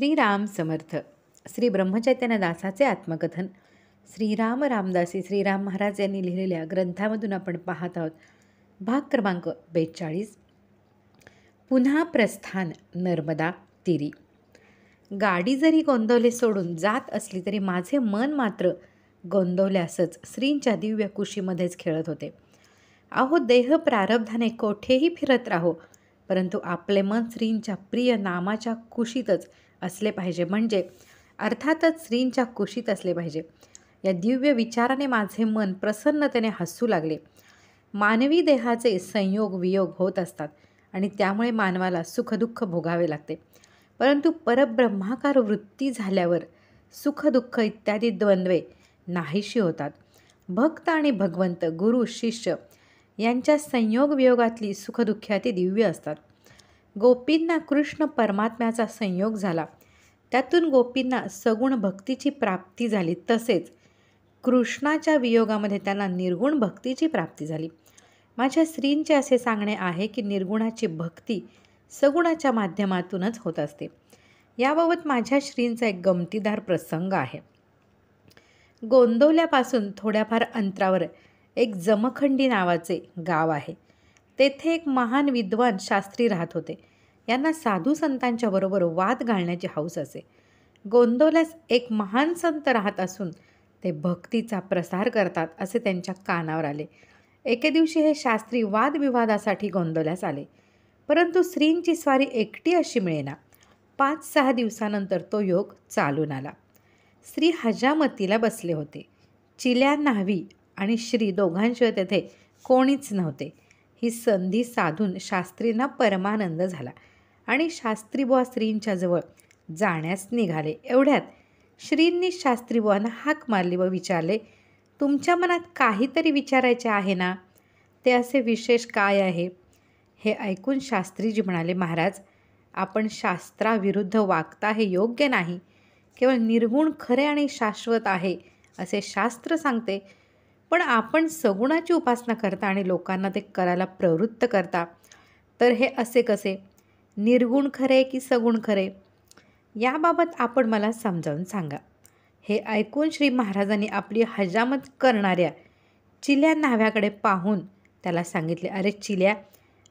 श्रीराम समर्थ श्री दासाचे आत्मकथन श्रीराम रामदासी श्रीराम महाराज यांनी लिहिलेल्या ग्रंथामधून आपण पाहत आहोत भाग क्रमांक बेचाळीस पुन्हा प्रस्थान नर्मदा तिरी गाडी जरी गोंदवले सोडून जात असली तरी माझे मन मात्र गोंदवल्यासच स्त्रींच्या दिव्य कुशीमध्येच खेळत होते अहो देह प्रारब्धाने कोठेही फिरत राहो परंतु आपले मन स्त्रींच्या प्रिय नामाच्या कुशीतच असले पाहिजे म्हणजे अर्थातच स्त्रींच्या कुशीत असले पाहिजे या दिव्य विचाराने माझे मन प्रसन्नतेने हसू लागले मानवी देहाचे संयोग वियोग होत असतात आणि त्यामुळे मानवाला सुखदुःख भोगावे लागते परंतु परब्रह्माकार वृत्ती झाल्यावर सुखदुःख इत्यादी द्वंद्वे नाहीशी होतात भक्त आणि भगवंत गुरु शिष्य यांच्या संयोग वियोगातली सुखदुःख्याती दिव्य असतात गोपींना कृष्ण परमात्म्याचा संयोग झाला त्यातून गोपींना सगुण भक्तीची प्राप्ती झाली तसेच कृष्णाच्या वियोगामध्ये त्यांना निर्गुण भक्तीची प्राप्ती झाली माझ्या स्त्रींचे असे सांगणे आहे की निर्गुणाची भक्ती सगुणाच्या माध्यमातूनच होत असते याबाबत माझ्या श्रींचा एक गमतीदार प्रसंग आहे गोंदवल्यापासून थोड्याफार अंतरावर एक जमखंडी नावाचे गाव आहे तेथे एक महान विद्वान शास्त्री राहत होते यांना साधू संतांच्या बरोबर वाद घालण्याची हौस असे गोंदवल्यास एक महान संत राहत असून ते भक्तीचा प्रसार करतात असे त्यांच्या कानावर आले एके दिवशी हे शास्त्री वादविवादासाठी गोंदवल्यास आले परंतु स्त्रींची स्वारी एकटी अशी मिळेना पाच सहा दिवसानंतर तो योग चालून आला स्त्री हजामतीला बसले होते चिल्या न्हावी आणि श्री दोघांशिवाय तेथे कोणीच नव्हते ही संधी साधून शास्त्रींना परमानंद झाला आणि शास्त्रीबुवा स्त्रींच्या जवळ जाण्यास निघाले एवढ्यात श्रींनी शास्त्रीबुवांना हाक मारली व विचारले तुमच्या मनात काहीतरी विचारायचे आहे ना ते असे विशेष काय आहे हे ऐकून शास्त्रीजी म्हणाले महाराज आपण शास्त्राविरुद्ध वागता हे योग्य नाही केवळ निर्गुण खरे आणि शाश्वत आहे असे शास्त्र सांगते पण आपण सगुणाची उपासना करता आणि लोकांना ते करायला प्रवृत्त करता तर हे असे कसे निर्गुण खरे की सगुण खरे याबाबत आपण मला समजावून सांगा हे ऐकून श्री महाराजांनी आपली हजामत करणाऱ्या चिल्या न्हाव्याकडे पाहून त्याला सांगितले अरे चिल्या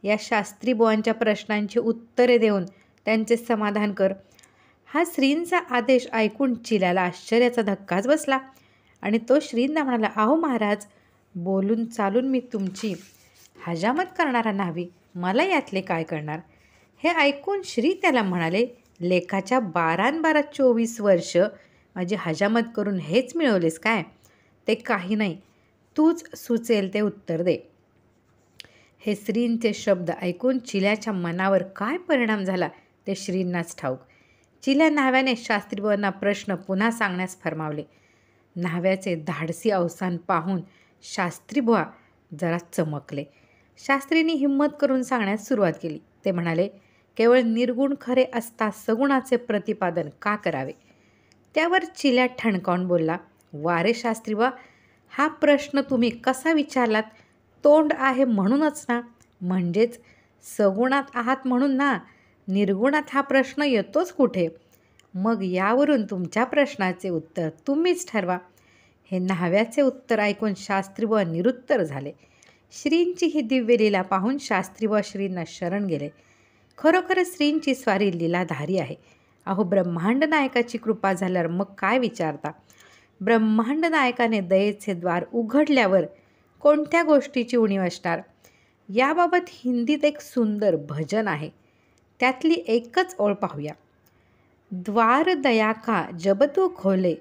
या शास्त्री बुवांच्या प्रश्नांची उत्तरे देऊन त्यांचे समाधान कर हा श्रींचा आदेश ऐकून चिल्याला आश्चर्याचा धक्काच बसला आणि तो श्रींना म्हणाला आहो महाराज बोलून चालून मी तुमची हजामत करणारा न्हावी मला यातले काय करणार हे ऐकून श्री त्याला म्हणाले लेखाच्या बारान बारा चोवीस वर्ष माझी हजामत करून हेच मिळवलेस काय ते काही नाही तूच सुचेल ते उत्तर दे हे श्रींचे शब्द ऐकून चिल्याच्या मनावर काय परिणाम झाला ते श्रींनाच ठाऊक चिल्या न्हाव्याने शास्त्रीबांना प्रश्न पुन्हा सांगण्यास फरमावले न्हाव्याचे धाडसी अवसान पाहून शास्त्रीबुवा जरा चमकले शास्त्रींनी हिंमत करून सांगण्यास सुरुवात केली ते म्हणाले केवळ निर्गुण खरे असता सगुणाचे प्रतिपादन का करावे त्यावर चिल्या ठणकावून बोलला वारे शास्त्री वा हा प्रश्न तुम्ही कसा विचारलात तोंड आहे म्हणूनच ना म्हणजेच सगुणात आहात म्हणून ना निर्गुणात हा प्रश्न येतोच कुठे मग यावरून तुमच्या प्रश्नाचे उत्तर तुम्हीच ठरवा हे न्हाव्याचे उत्तर ऐकून शास्त्री व निरुत्तर झाले श्रींची ही दिव्यलीला पाहून शास्त्री व श्रींना शरण गेले खरोखर स्त्रींची स्वारी लीलाधारी आहे अहो ब्रह्मांड नायकाची कृपा झाल्यावर मग काय विचारता ब्रह्मांड नायकाने दयेचे द्वार उघडल्यावर कोणत्या गोष्टीची उणीव असणार याबाबत हिंदीत एक सुंदर भजन आहे त्यातली एकच ओळ पाहूया द्वार दयाका का जब तू खोले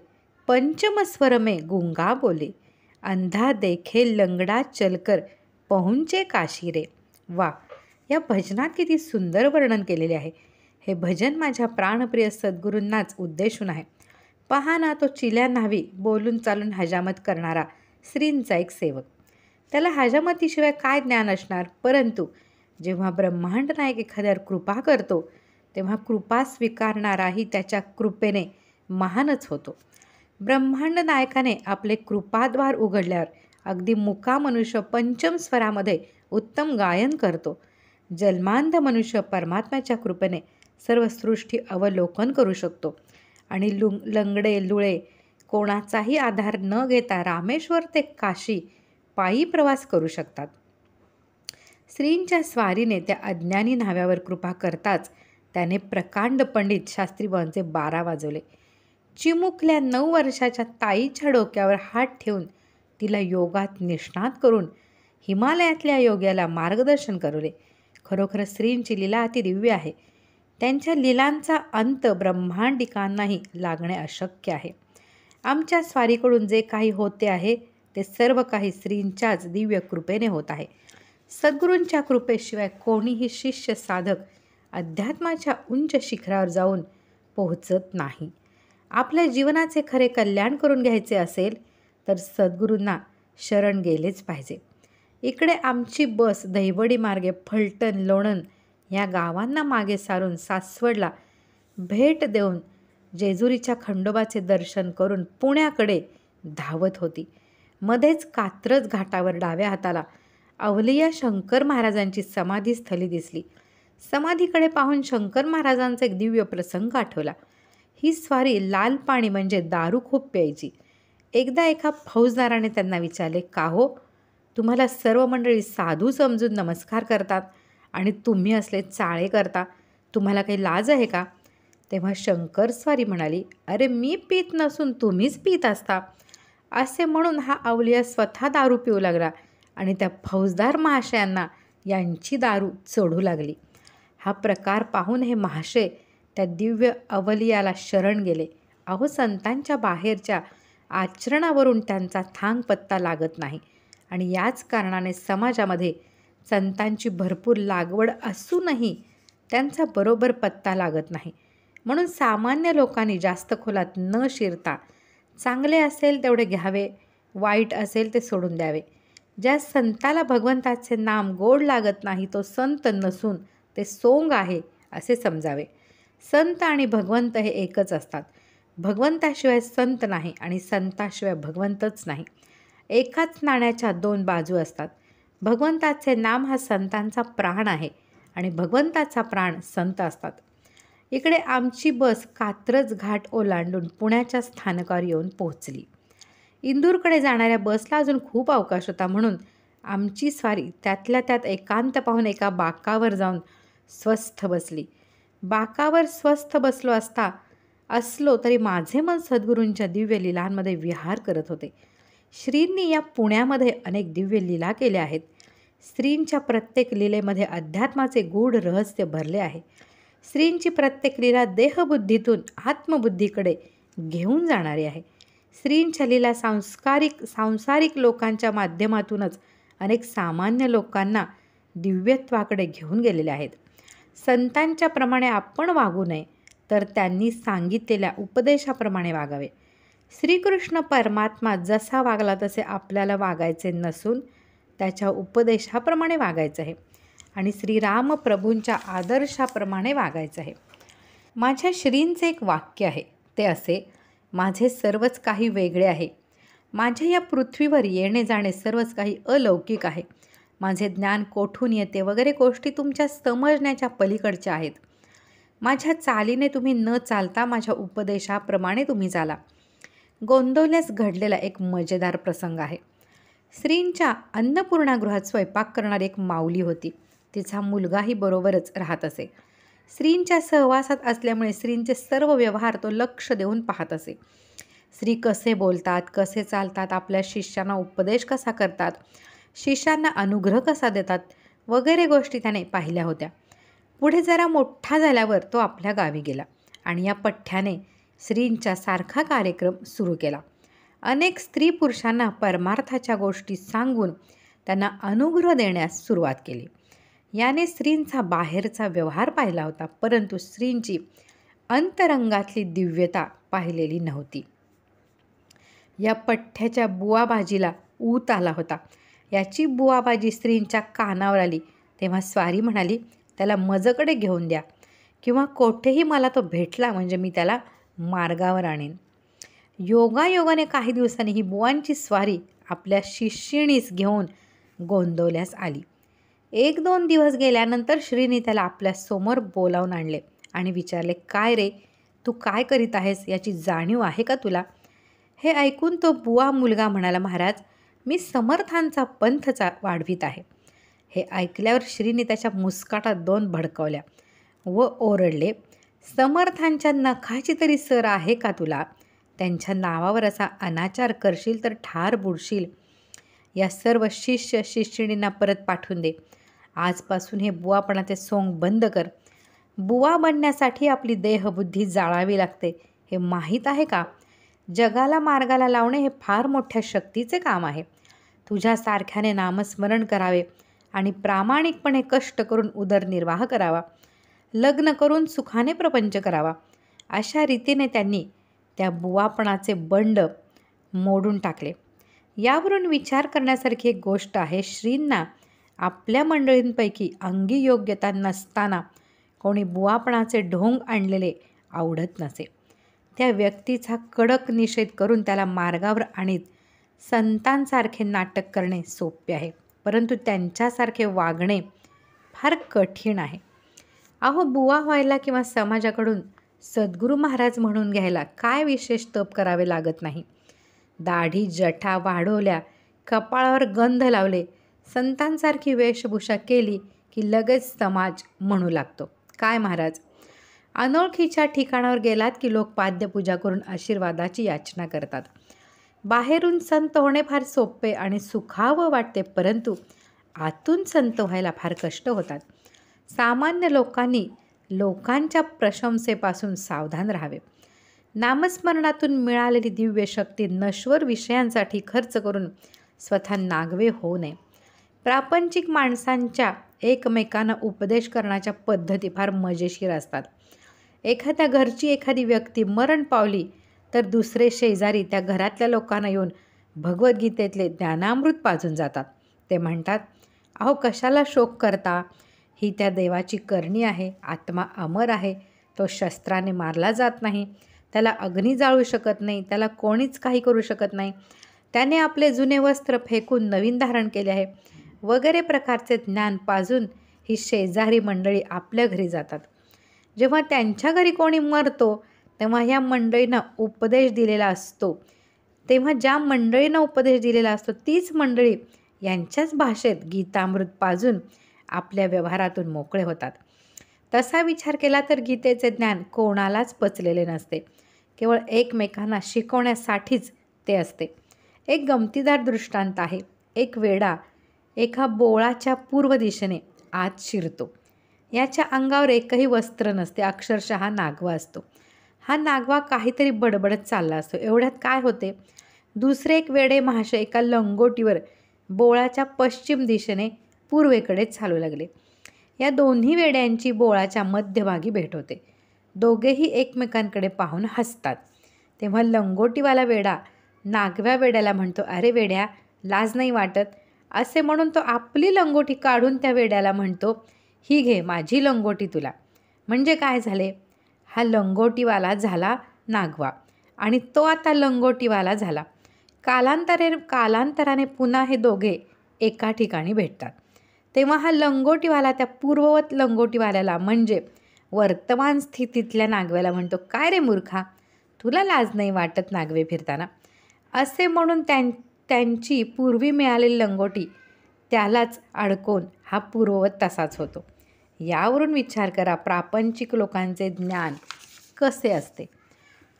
पंचमस्वरमे गुंगा बोले अंधा देखे लंगडा चलकर पहुंचे काशीरे वा या भजनात किती सुंदर वर्णन केलेले आहे हे भजन माझ्या प्राणप्रिय सद्गुरूंनाच उद्देशून आहे पहा ना तो चिल्या न्हावी बोलून चालून हजामत करणारा स्त्रींचा एक सेवक त्याला हजामतीशिवाय काय ज्ञान असणार परंतु जेव्हा ब्रह्मांड नायक एखाद्यावर कृपा करतो तेव्हा कृपा स्वीकारणाराही त्याच्या कृपेने महानच होतो ब्रह्मांड नायकाने आपले कृपाद्वार उघडल्यावर अगदी मुका मनुष्य पंचम स्वरामध्ये उत्तम गायन करतो जन्मांध मनुष्य परमात्म्याच्या कृपेने सर्व सृष्टी अवलोकन करू शकतो आणि लुंग लंगडे लुळे कोणाचाही आधार न घेता रामेश्वर ते काशी पायी प्रवास करू शकतात स्त्रींच्या स्वारीने त्या अज्ञानी न्हाव्यावर कृपा करताच त्याने प्रकांड पंडित शास्त्रीबांचे बारा वाजवले चिमुकल्या नऊ वर्षाच्या ताईच्या डोक्यावर हात ठेवून तिला योगात निष्णात करून हिमालयातल्या योग्याला मार्गदर्शन करवले खरोखर स्त्रींची लीला अतिदिव्य आहे त्यांच्या लिलांचा अंत ब्रह्मांडिकांनाही लागणे अशक्य आहे आमच्या स्वारीकडून जे काही होते आहे ते सर्व काही स्त्रींच्याच दिव्य कृपेने होत आहे सद्गुरूंच्या कृपेशिवाय कोणीही शिष्य साधक अध्यात्माच्या उंच शिखरावर जाऊन पोहोचत नाही आपल्या जीवनाचे खरे कल्याण करून घ्यायचे असेल तर सद्गुरूंना शरण गेलेच पाहिजे इकडे आमची बस दहिवडी मार्गे फलटण लोणन या गावांना मागे सारून सासवडला भेट देऊन जेजुरीच्या खंडोबाचे दर्शन करून पुण्याकडे धावत होती मध्येच कात्रज घाटावर डाव्या हाताला अवलिया शंकर महाराजांची समाधीस्थली दिसली समाधीकडे पाहून शंकर महाराजांचा एक दिव्य प्रसंग आठवला ही स्वारी लाल पाणी म्हणजे दारू खूप प्यायची एकदा एका फौजदाराने त्यांना विचारले का हो तुम्हाला सर्व मंडळी साधू समजून नमस्कार करतात आणि तुम्ही असले चाळे करता तुम्हाला काही लाज आहे का तेव्हा शंकर स्वारी म्हणाली अरे मी पीत नसून तुम्हीच पीत असता असे म्हणून हा अवलिया स्वतः दारू पिऊ लागला आणि त्या फौजदार महाशयांना यांची दारू चढू लागली हा प्रकार पाहून हे महाशय त्या दिव्य अवलियाला शरण गेले अहो संतांच्या बाहेरच्या आचरणावरून त्यांचा थांग पत्ता लागत नाही आणि याच कारणाने समाजामध्ये संतांची भरपूर लागवड असूनही त्यांचा बरोबर पत्ता लागत नाही म्हणून सामान्य लोकांनी जास्त खोलात न शिरता चांगले असेल तेवढे घ्यावे वाईट असेल ते सोडून द्यावे ज्या संताला भगवंताचे नाम गोड लागत नाही तो संत नसून ते सोंग आहे असे समजावे संत आणि भगवंत हे एकच असतात भगवंताशिवाय संत नाही आणि संताशिवाय भगवंतच नाही एकाच नाण्याच्या दोन बाजू असतात भगवंताचे नाम हा संतांचा प्राण आहे आणि भगवंताचा प्राण संत असतात इकडे आमची बस कात्रज घाट ओलांडून पुण्याच्या स्थानकावर येऊन पोहोचली इंदूरकडे जाणाऱ्या बसला अजून खूप अवकाश होता म्हणून आमची स्वारी त्यातल्या त्यात एकांत पाहून एका बाकावर जाऊन स्वस्थ बसली बाकावर स्वस्थ बसलो असता असलो तरी माझे मन सद्गुरूंच्या दिव्य लिलांमध्ये विहार करत होते श्रींनी या पुण्यामध्ये अनेक दिव्य लीला केल्या आहेत स्त्रींच्या प्रत्येक लिलेमध्ये अध्यात्माचे गूढ रहस्य भरले आहे स्त्रींची प्रत्येक लीला देहबुद्धीतून आत्मबुद्धीकडे घेऊन जाणारी आहे स्त्रींच्या लीला सांस्कारिक सांसारिक लोकांच्या माध्यमातूनच अनेक सामान्य लोकांना दिव्यत्वाकडे घेऊन गेलेल्या आहेत संतांच्याप्रमाणे आपण वागू नये तर त्यांनी सांगितलेल्या उपदेशाप्रमाणे वागावे श्रीकृष्ण परमात्मा जसा वागला तसे आपल्याला वागायचे नसून त्याच्या उपदेशाप्रमाणे वागायचं आहे आणि श्रीराम प्रभूंच्या आदर्शाप्रमाणे वागायचं आहे माझ्या श्रींचे एक वाक्य आहे ते असे माझे सर्वच काही वेगळे आहे माझे या पृथ्वीवर येणे जाणे सर्वच काही अलौकिक आहे माझे ज्ञान कोठून येते वगैरे गोष्टी तुमच्या समजण्याच्या पलीकडच्या आहेत माझ्या चालीने तुम्ही न चालता माझ्या उपदेशाप्रमाणे तुम्ही चाला गोंदवल्यास घडलेला एक मजेदार प्रसंग आहे श्रींच्या अन्नपूर्णागृहात स्वयंपाक करणारी एक माऊली होती तिचा मुलगाही बरोबरच राहत असे श्रींच्या सहवासात असल्यामुळे श्रींचे सर्व व्यवहार तो लक्ष देऊन पाहत असे श्री कसे बोलतात कसे चालतात आपल्या शिष्यांना उपदेश कसा करतात शिष्यांना अनुग्रह कसा देतात वगैरे गोष्टी त्याने पाहिल्या होत्या पुढे जरा मोठा झाल्यावर तो आपल्या गावी गेला आणि या पठ्ठ्याने स्त्रींच्या सारखा कार्यक्रम सुरू केला अनेक स्त्री पुरुषांना परमार्थाच्या गोष्टी सांगून त्यांना अनुग्रह देण्यास सुरुवात केली याने स्त्रींचा बाहेरचा व्यवहार पाहिला होता परंतु स्त्रींची अंतरंगातली दिव्यता पाहिलेली नव्हती या पठ्ठ्याच्या बुवाबाजीला ऊत आला होता याची बुवाबाजी स्त्रींच्या कानावर आली तेव्हा स्वारी म्हणाली त्याला मजकडे घेऊन द्या किंवा कोठेही मला तो भेटला म्हणजे मी त्याला मार्गावर आणेन योगायोगाने काही दिवसांनी ही बुवांची स्वारी आपल्या शिष्यणीस घेऊन गोंदवल्यास आली एक दोन दिवस गेल्यानंतर श्रीने त्याला समोर बोलावून आणले आणि विचारले काय रे तू काय करीत आहेस याची जाणीव आहे का तुला हे ऐकून तो बुवा मुलगा म्हणाला महाराज मी समर्थांचा पंथचा वाढवीत आहे हे ऐकल्यावर श्रीने त्याच्या मुस्काटात दोन भडकवल्या व ओरडले समर्थांच्या नखाची तरी सर आहे का तुला त्यांच्या नावावर असा अनाचार करशील तर ठार बुडशील या सर्व शिष्य शिष्यणींना परत पाठवून दे आजपासून हे बुवापणाचे सोंग बंद कर बुवा बनण्यासाठी आपली देहबुद्धी जाळावी लागते हे माहीत आहे का जगाला मार्गाला लावणे हे फार मोठ्या शक्तीचे काम आहे तुझ्यासारख्याने नामस्मरण करावे आणि प्रामाणिकपणे कष्ट करून उदरनिर्वाह करावा लग्न करून सुखाने प्रपंच करावा अशा रीतीने त्यांनी त्या बुवापणाचे बंड मोडून टाकले यावरून विचार करण्यासारखी एक गोष्ट आहे श्रींना आपल्या मंडळींपैकी अंगी योग्यता नसताना कोणी बुवापणाचे ढोंग आणलेले आवडत नसे त्या व्यक्तीचा कडक निषेध करून त्याला मार्गावर आणीत संतांसारखे नाटक करणे सोपे आहे परंतु त्यांच्यासारखे वागणे फार कठीण आहे अहो बुवा व्हायला किंवा समाजाकडून सद्गुरू महाराज म्हणून घ्यायला काय विशेष तप करावे लागत नाही दाढी जठा वाढवल्या कपाळावर गंध लावले संतांसारखी वेशभूषा केली की लगेच समाज म्हणू लागतो काय महाराज अनोळखीच्या ठिकाणावर गेलात की लोक पाद्यपूजा करून आशीर्वादाची याचना करतात बाहेरून संत होणे फार सोपे आणि सुखावं वाटते परंतु आतून संत व्हायला फार कष्ट होतात सामान्य लोकांनी लोकांच्या प्रशंसेपासून सावधान राहावे नामस्मरणातून मिळालेली दिव्य शक्ती नश्वर विषयांसाठी खर्च करून स्वतः नागवे होऊ नये प्रापंचिक माणसांच्या एकमेकांना उपदेश करण्याच्या पद्धती फार मजेशीर असतात एखाद्या घरची एखादी व्यक्ती मरण पावली तर दुसरे शेजारी त्या घरातल्या लोकांना येऊन भगवद्गीतेतले ज्ञानामृत पाजून जातात ते म्हणतात अहो कशाला शोक करता ही त्या देवाची करणी आहे आत्मा अमर आहे तो शस्त्राने मारला जात नाही त्याला अग्नी जाळू शकत नाही त्याला कोणीच काही करू शकत नाही त्याने आपले जुने वस्त्र फेकून नवीन धारण केले आहे वगैरे प्रकारचे ज्ञान पाजून ही शेजारी मंडळी आपल्या घरी जातात जेव्हा त्यांच्या घरी कोणी मरतो तेव्हा ह्या मंडळींना उपदेश दिलेला असतो तेव्हा ज्या मंडळींना उपदेश दिलेला असतो तीच मंडळी यांच्याच भाषेत गीतामृत पाजून आपल्या व्यवहारातून मोकळे होतात तसा विचार केला तर गीतेचे ज्ञान कोणालाच पचलेले नसते केवळ एकमेकांना शिकवण्यासाठीच ते असते एक गमतीदार दृष्टांत आहे एक वेडा एका बोळाच्या पूर्व दिशेने आत शिरतो याच्या अंगावर एकही वस्त्र नसते अक्षरशः नागवा असतो हा नागवा काहीतरी बडबडत चालला असतो एवढ्यात काय होते दुसरे एक वेडे महाशय एका लंगोटीवर बोळाच्या पश्चिम दिशेने पूर्वेकडेच चालू लागले या दोन्ही वेड्यांची बोळाच्या मध्यभागी भेट होते दोघेही एकमेकांकडे पाहून हसतात तेव्हा लंगोटीवाला वेडा नागव्या वेड्याला म्हणतो अरे वेड्या लाज नाही वाटत असे म्हणून तो आपली लंगोटी काढून त्या वेड्याला म्हणतो ही घे माझी लंगोटी तुला म्हणजे काय झाले हा लंगोटीवाला झाला नागवा आणि तो आता लंगोटीवाला झाला कालांतरे कालांतराने पुन्हा हे दोघे एका ठिकाणी भेटतात तेव्हा हा लंगोटीवाला त्या पूर्ववत लंगोटीवाल्याला म्हणजे वर्तमान स्थितीतल्या नागव्याला म्हणतो काय रे मूर्खा तुला लाज नाही वाटत नागवे फिरताना असे म्हणून त्यां त्यांची पूर्वी मिळालेली लंगोटी त्यालाच अडकून हा पूर्ववत तसाच होतो यावरून विचार करा प्रापंचिक लोकांचे ज्ञान कसे असते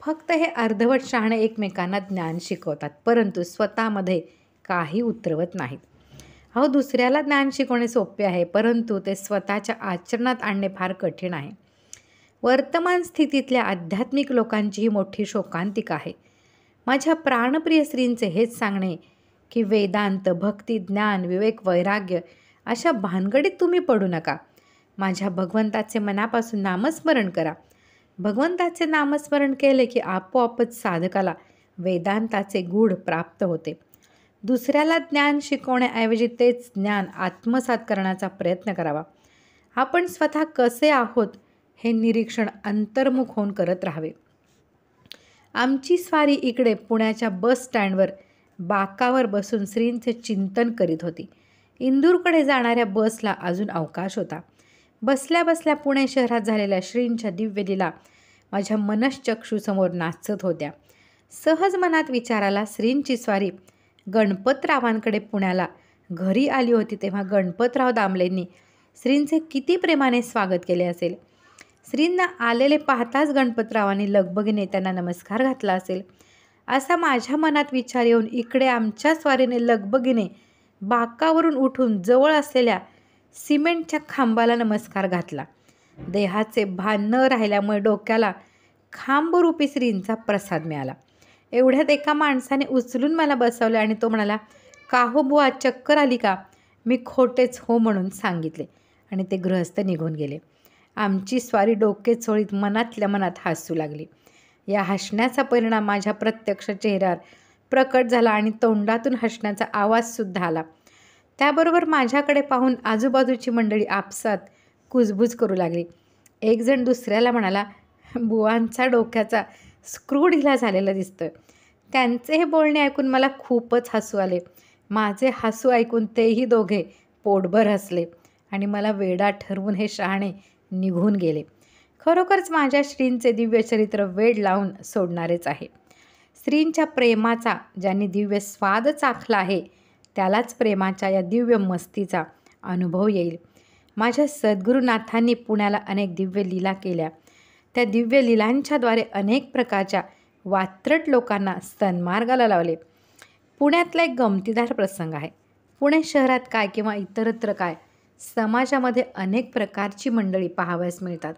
फक्त हे अर्धवट शहाणे एकमेकांना ज्ञान शिकवतात परंतु स्वतःमध्ये काही उतरवत नाहीत अहो दुसऱ्याला ज्ञान शिकवणे सोपे आहे परंतु ते स्वतःच्या आचरणात आणणे फार कठीण आहे वर्तमान स्थितीतल्या आध्यात्मिक लोकांची ही मोठी शोकांतिका आहे माझ्या प्राणप्रिय स्त्रींचे हेच सांगणे की वेदांत भक्ती ज्ञान विवेक वैराग्य अशा भानगडीत तुम्ही पडू नका माझ्या भगवंताचे मनापासून नामस्मरण करा भगवंताचे नामस्मरण केले की आपोआपच साधकाला वेदांताचे गूढ प्राप्त होते दुसऱ्याला ज्ञान शिकवण्याऐवजी तेच ज्ञान आत्मसात करण्याचा प्रयत्न करावा आपण स्वतः कसे आहोत हे निरीक्षण अंतर्मुख होऊन करत राहावे आमची स्वारी इकडे पुण्याच्या बस स्टँडवर बाकावर बसून श्रींचे चिंतन करीत होती इंदूरकडे जाणाऱ्या बसला अजून अवकाश होता बसल्या बसल्या पुणे शहरात झालेल्या श्रींच्या दिव्यलीला माझ्या मनश्चक्षूसमोर नाचत होत्या सहज मनात विचाराला श्रींची स्वारी गणपतरावांकडे पुण्याला घरी आली होती तेव्हा गणपतराव दामलेंनी श्रींचे किती प्रेमाने स्वागत केले असेल श्रींना आलेले पाहताच गणपतरावांनी लगबगीने त्यांना नमस्कार घातला असेल असा माझ्या मनात विचार येऊन इकडे आमच्या स्वारीने लगबगीने बाकावरून उठून जवळ असलेल्या सिमेंटच्या खांबाला नमस्कार घातला देहाचे भान न राहिल्यामुळे डोक्याला खांबरूपी श्रींचा प्रसाद मिळाला एवढ्यात एका माणसाने उचलून मला बसवलं आणि तो म्हणाला का हो बुवा चक्कर आली का मी खोटेच हो म्हणून सांगितले आणि ते गृहस्थ निघून गेले आमची स्वारी डोके चोळीत मनातल्या मनात हसू लागली या हसण्याचा परिणाम माझ्या प्रत्यक्ष चेहऱ्यावर प्रकट झाला आणि तोंडातून हसण्याचा आवाजसुद्धा आला त्याबरोबर माझ्याकडे पाहून आजूबाजूची मंडळी आपसात कुजबूज करू लागली एकजण दुसऱ्याला म्हणाला बुवांचा डोक्याचा स्क्रू ढिला झालेला आहे त्यांचे हे बोलणे ऐकून मला खूपच हसू आले माझे हसू ऐकून तेही दोघे पोटभर हसले आणि मला वेडा ठरवून हे शहाणे निघून गेले खरोखरच माझ्या श्रींचे दिव्यचरित्र वेड लावून सोडणारेच आहे स्त्रींच्या प्रेमाचा ज्यांनी दिव्य स्वाद चाखला आहे त्यालाच प्रेमाच्या या दिव्य मस्तीचा अनुभव येईल माझ्या सद्गुरुनाथांनी पुण्याला अनेक दिव्य लीला केल्या त्या दिव्य लिलांच्याद्वारे अनेक प्रकारच्या वात्रट लोकांना सन्मार्गाला लावले पुण्यातला एक गमतीदार प्रसंग आहे पुणे शहरात काय किंवा इतरत्र काय समाजामध्ये अनेक प्रकारची मंडळी पाहावयास मिळतात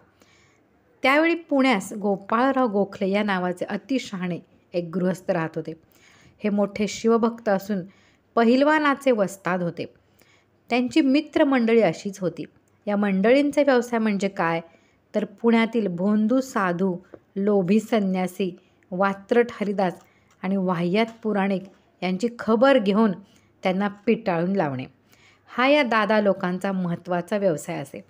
त्यावेळी पुण्यास गोपाळराव गोखले या नावाचे अतिशहाणे एक गृहस्थ राहत होते हे मोठे शिवभक्त असून पहिलवानाचे वस्ताद होते त्यांची मित्रमंडळी अशीच होती या मंडळींचा व्यवसाय म्हणजे काय तर पुण्यातील भोंदू साधू लोभी संन्यासी वात्रट हरिदास आणि वाह्यात पुराणिक यांची खबर घेऊन त्यांना पिटाळून लावणे हा या दादा लोकांचा महत्त्वाचा व्यवसाय असे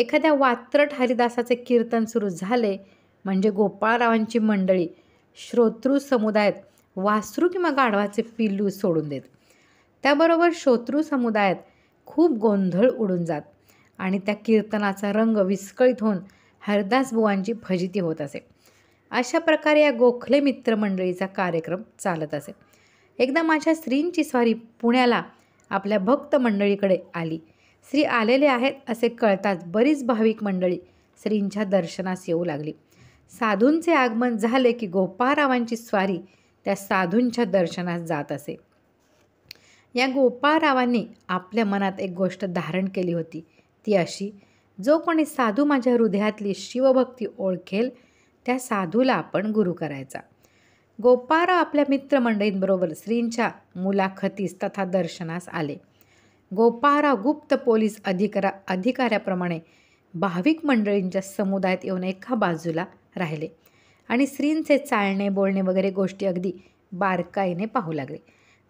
एखाद्या वात्रट हरिदासाचे कीर्तन सुरू झाले म्हणजे गोपाळरावांची मंडळी श्रोतृ समुदायात वासरू किंवा गाढवाचे पिल्लू सोडून देत त्याबरोबर श्रोत्रू समुदायात खूप गोंधळ उडून जात आणि त्या कीर्तनाचा रंग विस्कळीत होऊन हरदास बुवांची फजिती होत असे अशा प्रकारे या गोखले मित्रमंडळीचा कार्यक्रम चालत असे एकदा माझ्या स्त्रींची स्वारी पुण्याला आपल्या भक्त मंडळीकडे आली श्री आलेले आहेत असे कळताच बरीच भाविक मंडळी स्त्रींच्या दर्शनास येऊ लागली साधूंचे आगमन झाले की गोपाळरावांची स्वारी त्या साधूंच्या दर्शनास जात असे या गोपाळरावांनी आपल्या मनात एक गोष्ट धारण केली होती भक्ती अशी जो कोणी साधू माझ्या हृदयातली शिवभक्ती ओळखेल त्या साधूला आपण गुरु करायचा गोपाराव आपल्या मित्रमंडळींबरोबर श्रींच्या मुलाखतीस तथा दर्शनास आले गोपारा गुप्त पोलीस अधिकारा अधिकाऱ्याप्रमाणे भाविक मंडळींच्या समुदायात येऊन एका बाजूला राहिले आणि श्रींचे चालणे बोलणे वगैरे गोष्टी अगदी बारकाईने पाहू लागले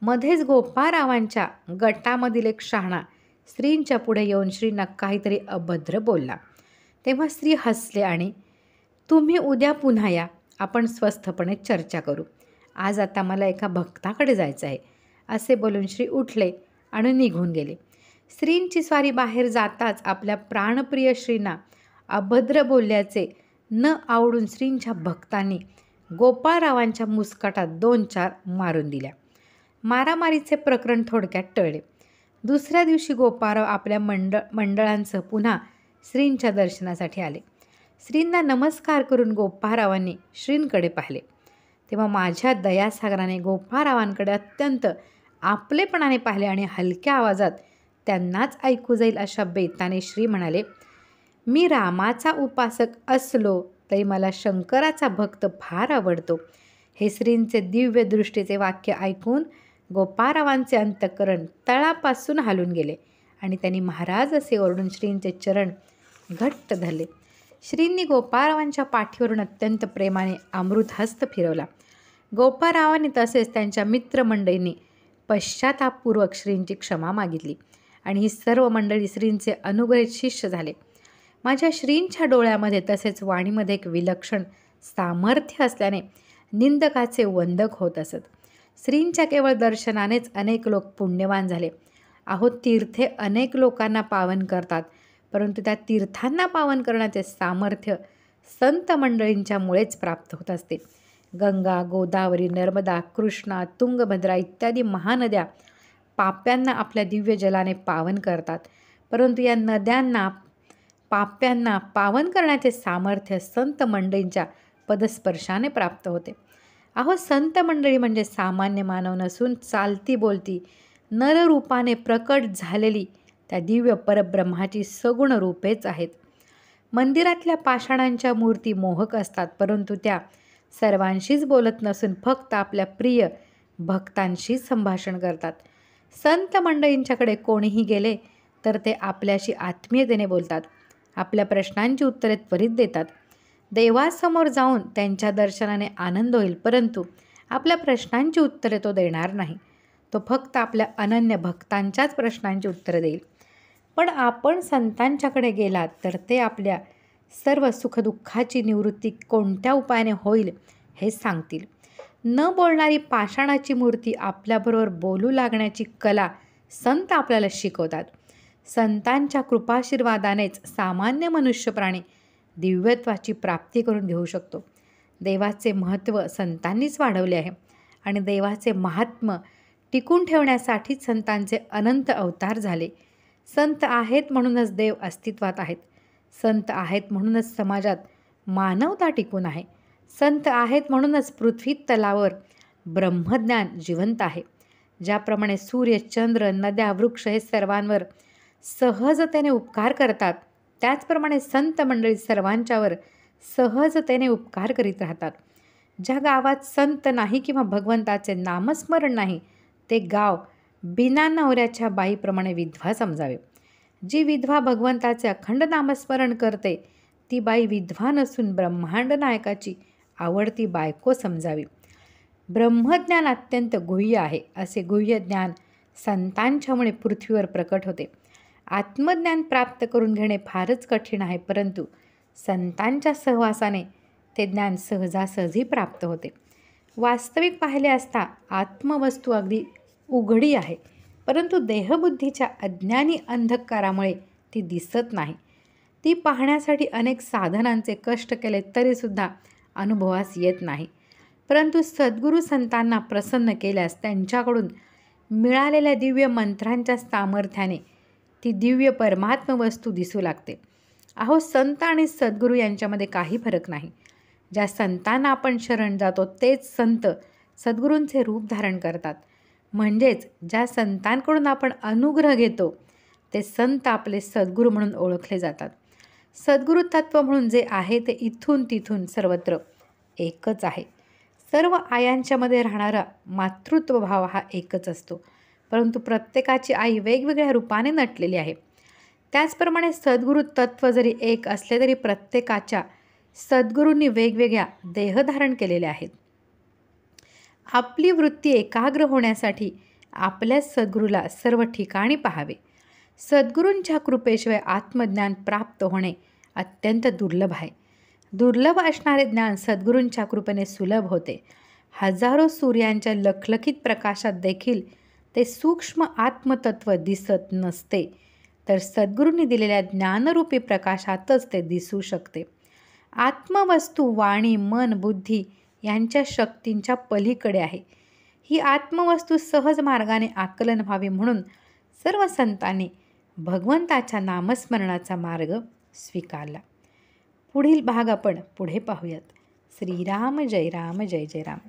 मध्येच गोपारावांच्या गटामधील एक शहाणा स्त्रींच्या पुढे येऊन श्रींना काहीतरी अभद्र बोलला तेव्हा स्त्री हसले आणि तुम्ही उद्या पुन्हा या आपण स्वस्थपणे चर्चा करू आज आता मला एका भक्ताकडे जायचं आहे असे बोलून श्री उठले आणि निघून गेले स्त्रींची स्वारी बाहेर जाताच आपल्या प्राणप्रिय श्रींना अभद्र बोलल्याचे न आवडून श्रींच्या भक्तांनी गोपाळरावांच्या मुस्कटात दोन चार मारून दिल्या मारामारीचे प्रकरण थोडक्यात टळले दुसऱ्या दिवशी गोपाराव आपल्या मंडळ मंडळांसह पुन्हा श्रींच्या दर्शनासाठी आले श्रींना नमस्कार करून गोपारावांनी श्रींकडे पाहिले तेव्हा माझ्या दयासागराने गोपारावांकडे अत्यंत आपलेपणाने पाहिले आणि हलक्या आवाजात त्यांनाच ऐकू जाईल अशा बेताने श्री म्हणाले मी रामाचा उपासक असलो तरी मला शंकराचा भक्त फार आवडतो हे श्रींचे दिव्यदृष्टीचे वाक्य ऐकून गोपारावांचे अंतकरण तळापासून हालून गेले आणि त्यांनी महाराज असे ओरडून श्रींचे चरण घट्ट धरले श्रींनी गोपारावांच्या पाठीवरून अत्यंत प्रेमाने अमृत हस्त फिरवला गोपारावांनी तसेच त्यांच्या मित्रमंडळींनी पश्चातापूर्वक श्रींची क्षमा मागितली आणि ही सर्व मंडळी श्रींचे अनुग्रहित शिष्य झाले माझ्या श्रींच्या डोळ्यामध्ये तसेच वाणीमध्ये एक विलक्षण सामर्थ्य असल्याने निंदकाचे वंदक होत असत श्रींच्या केवळ दर्शनानेच अनेक लोक पुण्यवान झाले अहो तीर्थे अनेक लोकांना पावन करतात परंतु त्या तीर्थांना पावन करण्याचे सामर्थ्य संत मंडळींच्यामुळेच प्राप्त होत असते गंगा गोदावरी नर्मदा कृष्णा तुंगभद्रा इत्यादी महानद्या पाप्यांना आपल्या दिव्य जलाने पावन करतात परंतु या नद्यांना पाप्यांना पावन करण्याचे सामर्थ्य संत मंडळींच्या पदस्पर्शाने प्राप्त होते अहो संत मंडळी म्हणजे सामान्य मानव नसून चालती बोलती नररूपाने प्रकट झालेली त्या दिव्य परब्रह्माची सगुण रूपेच आहेत मंदिरातल्या पाषाणांच्या मूर्ती मोहक असतात परंतु त्या सर्वांशीच बोलत नसून फक्त आपल्या प्रिय भक्तांशी संभाषण करतात संत मंडळींच्याकडे कोणीही गेले तर ते आपल्याशी आत्मीयतेने बोलतात आपल्या प्रश्नांची उत्तरे त्वरित देतात देवासमोर जाऊन त्यांच्या दर्शनाने आनंद होईल परंतु आपल्या प्रश्नांची उत्तरे तो देणार नाही तो फक्त आपल्या अनन्य भक्तांच्याच प्रश्नांची उत्तरे देईल पण आपण संतांच्याकडे गेलात तर ते आपल्या सर्व सुखदुःखाची निवृत्ती कोणत्या उपायाने होईल हे सांगतील न बोलणारी पाषाणाची मूर्ती आपल्याबरोबर बोलू लागण्याची कला संत आपल्याला शिकवतात संतांच्या कृपाशीर्वादानेच सामान्य मनुष्यप्राणी दिव्यत्वाची प्राप्ती करून घेऊ शकतो देवाचे महत्त्व संतांनीच वाढवले आहे आणि देवाचे महात्म्य टिकून ठेवण्यासाठीच संतांचे अनंत अवतार झाले संत आहेत म्हणूनच देव अस्तित्वात आहेत संत आहेत म्हणूनच समाजात मानवता टिकून आहे संत आहेत म्हणूनच पृथ्वी तलावर ब्रह्मज्ञान जिवंत आहे ज्याप्रमाणे सूर्य चंद्र नद्या वृक्ष हे सर्वांवर सहजतेने उपकार करतात त्याचप्रमाणे संत मंडळी सर्वांच्यावर सहजतेने उपकार करीत राहतात ज्या गावात संत नाही किंवा भगवंताचे नामस्मरण नाही ते गाव बिना नवऱ्याच्या बाईप्रमाणे विधवा समजावे जी विधवा भगवंताचे अखंड नामस्मरण करते ती बाई विधवा नसून ब्रह्मांड नायकाची आवडती बायको समजावी ब्रह्मज्ञान अत्यंत गुह्य आहे असे गुह्य ज्ञान संतांच्यामुळे पृथ्वीवर प्रकट होते आत्मज्ञान प्राप्त करून घेणे फारच कठीण आहे परंतु संतांच्या सहवासाने ते ज्ञान सहजासहजी प्राप्त होते वास्तविक पाहिले असता आत्मवस्तू अगदी उघडी आहे परंतु देहबुद्धीच्या अज्ञानी अंधकारामुळे ती दिसत नाही ती पाहण्यासाठी अनेक साधनांचे कष्ट केले तरीसुद्धा अनुभवास येत नाही परंतु सद्गुरू संतांना प्रसन्न केल्यास त्यांच्याकडून मिळालेल्या दिव्य मंत्रांच्या सामर्थ्याने ती दिव्य परमात्म वस्तू दिसू लागते अहो संत आणि सद्गुरू यांच्यामध्ये काही फरक नाही ज्या संतांना आपण शरण जातो तेच संत सद्गुरूंचे रूप धारण करतात म्हणजेच ज्या संतांकडून आपण अनुग्रह घेतो ते संत आपले सद्गुरू म्हणून ओळखले जातात सद्गुरु तत्व म्हणून जे आहे ते इथून तिथून सर्वत्र एकच आहे सर्व आयांच्यामध्ये राहणारा मातृत्वभाव हा एकच असतो परंतु प्रत्येकाची आई वेगवेगळ्या रूपाने नटलेली आहे त्याचप्रमाणे सद्गुरू तत्व जरी एक असले तरी प्रत्येकाच्या सद्गुरूंनी वेगवेगळ्या देह धारण केलेले आहेत आपली वृत्ती एकाग्र होण्यासाठी आपल्या सद्गुरूला सर्व ठिकाणी पाहावे सद्गुरूंच्या कृपेशिवाय आत्मज्ञान प्राप्त होणे अत्यंत दुर्लभ आहे दुर्लभ असणारे ज्ञान सद्गुरूंच्या कृपेने सुलभ होते हजारो सूर्यांच्या लखलखीत प्रकाशात देखील ते सूक्ष्म आत्मतत्व दिसत नसते तर सद्गुरूंनी दिलेल्या ज्ञानरूपी प्रकाशातच ते दिसू शकते आत्मवस्तू वाणी मन बुद्धी यांच्या शक्तींच्या पलीकडे आहे ही आत्मवस्तू सहज मार्गाने आकलन व्हावी म्हणून सर्व संतांनी भगवंताच्या नामस्मरणाचा मार्ग स्वीकारला पुढील भाग आपण पुढे पाहूयात श्रीराम जय राम जय जय राम